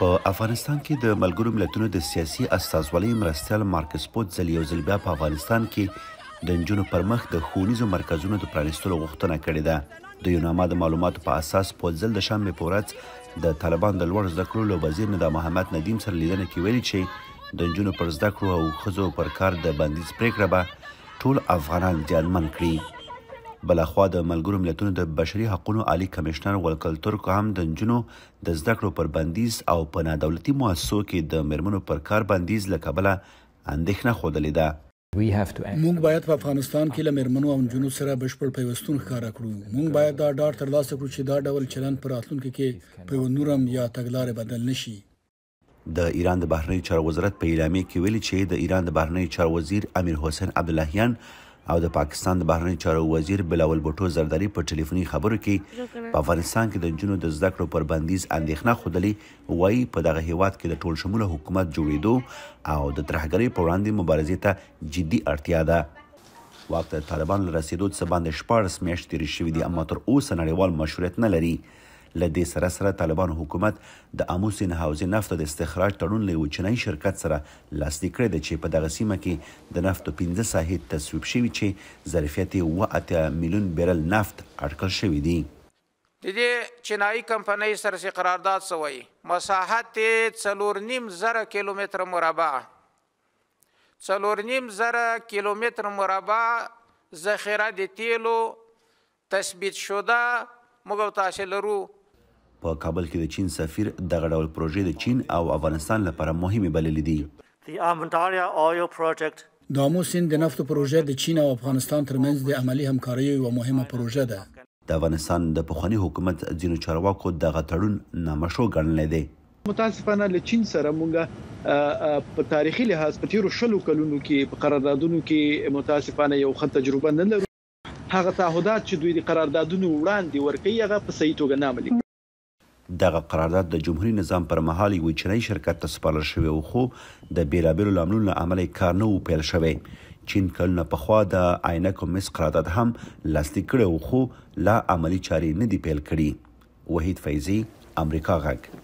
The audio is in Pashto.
په افغانستان کې د ملګرو ملتونو د سیاسي استازولۍ مرستیال مارکس پوت ځل یو ځل بیا په افغانستان کې د نجونو پر مخ د خونیزو مرکزونو د پرانیستلو غوښتنه کړې ده د یو نامه د معلوماتو په اساس پوت ځل د شنبه په ورځ د طالبان د لوړ زده کړو له وزیر ندا محمد ندیم سره لیدنه کې ویلي چې د نجونو پر زده کړو او ښځو پر کار د بندیز پریکړه به ټول افغانان زیانمن کړي بلخوا د ملګرو ملتونو د بشري حقوقو عالی کمشنر ولکل ترک هم د جنو د زده کړو پر بندیز او په نادولتي مؤسسو کې د مرمنو پر کار بندیز لکبله اندېښنه خودلې ده مونږ باید په افغانستان کې لمرمنو او جنو سره بشپړ پیوستون ښکارا کړو مونږ باید دا ډاډ ترلاسه کړو چې دا ډول چلن پر راتلونکو کې په نورم یا تګلارې بدل نشي د ایران د بهرنی چارو وزارت په اعلامیه کې ویلي چې د ایران د بهرنی چارو وزیر امیر حسین عبداللهیان او د پاکستان د بهرنی چارو وزیر بلاول بوټو زرداری په ټلیفوني خبرو کې په افغانستان کې د جنونو د زده کړو پر بندیز اندېښنه خودلې وایي په دغه هیواد کې د ټول شموله حکومت جوړیدو او د ترهګرۍ پر وړاندې مبارزې ته جدي اړتیا ده واک د طالبان لرسیدو څخه باندې شپارس میاشتې تیرې شوې دي اما تر اوسه نړیوال مشروعیت نه لري لدې سره سره طالبان حکومت د امو سین حوزې نفت د استخراج تړون له چینای شرکت سره لاسلیک کړی دی چې په دغه سیمه کې د نفتو 15 ساحې تصویب شوی چې ظرفیت یې 1.8 میلیون بیرل نفت اټکل شوی دی د دې چینایي کمپنۍ سره سي قرارداد سوی مساحت څلور نیم زره کیلومتر مربع څلور نیم زره کیلومتر مربع ذخیره د تیلو تثبیت شوه موږ تاسو لرو په کابل کې د چین سفیر دغه ډول پروژې د چین او افغانستان لپاره مهمه بللې دي The Amandaria oil project د امو سیند د نفتو پروژه د چین او افغانستان ترمنځ د عملی همکارۍ یو مهمه پروژه ده د افغانستان د پخوانی حکومت ځینو چارواکو دغه تړون نامشو ګڼل دی متاسفانه له چین سره مونږه په تاریخي لحاظ په تیرو شلو کلونو کې په قراردادونو کې متاسفانه یو خط تجربه نه لرو هغه تعهدات چې دوی د قراردادونو وړاندې ورکړي هغه په صحیح توګه نه عملي دغه قرارداد د جمهوریت نظام پر مهال یو چینی شرکت ته سپارل شوی او خو د بیلابیلو لاملونو له امله کار نه و پیل شوی چین کلونه پخوا د عینکو مس قرارداد هم لاسلیک کړی او خو لا عملی چارې نه دی پیل کړي وحید فیضی امریکا غږ